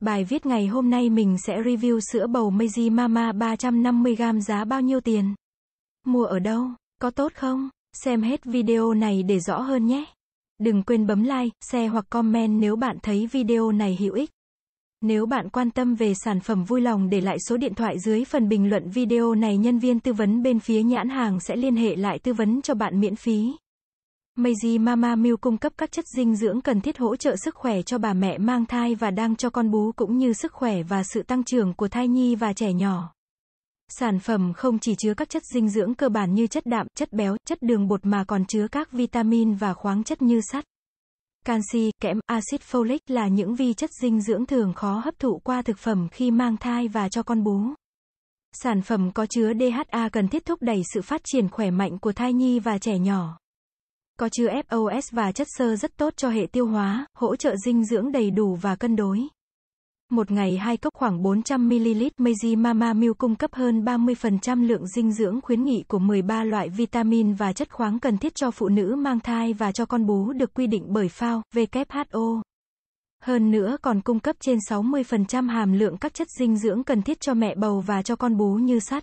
Bài viết ngày hôm nay mình sẽ review sữa bầu Meiji Mama 350g giá bao nhiêu tiền? Mua ở đâu? Có tốt không? Xem hết video này để rõ hơn nhé. Đừng quên bấm like, share hoặc comment nếu bạn thấy video này hữu ích. Nếu bạn quan tâm về sản phẩm vui lòng để lại số điện thoại dưới phần bình luận video này nhân viên tư vấn bên phía nhãn hàng sẽ liên hệ lại tư vấn cho bạn miễn phí. Meiji Mama Milk cung cấp các chất dinh dưỡng cần thiết hỗ trợ sức khỏe cho bà mẹ mang thai và đang cho con bú cũng như sức khỏe và sự tăng trưởng của thai nhi và trẻ nhỏ. Sản phẩm không chỉ chứa các chất dinh dưỡng cơ bản như chất đạm, chất béo, chất đường bột mà còn chứa các vitamin và khoáng chất như sắt, canxi, kẽm, axit folic là những vi chất dinh dưỡng thường khó hấp thụ qua thực phẩm khi mang thai và cho con bú. Sản phẩm có chứa DHA cần thiết thúc đẩy sự phát triển khỏe mạnh của thai nhi và trẻ nhỏ có chứa FOS và chất xơ rất tốt cho hệ tiêu hóa, hỗ trợ dinh dưỡng đầy đủ và cân đối. Một ngày hai cốc khoảng 400ml Meiji Mama Milk cung cấp hơn 30% lượng dinh dưỡng khuyến nghị của 13 loại vitamin và chất khoáng cần thiết cho phụ nữ mang thai và cho con bú được quy định bởi FAO, WHO. Hơn nữa còn cung cấp trên 60% hàm lượng các chất dinh dưỡng cần thiết cho mẹ bầu và cho con bú như sắt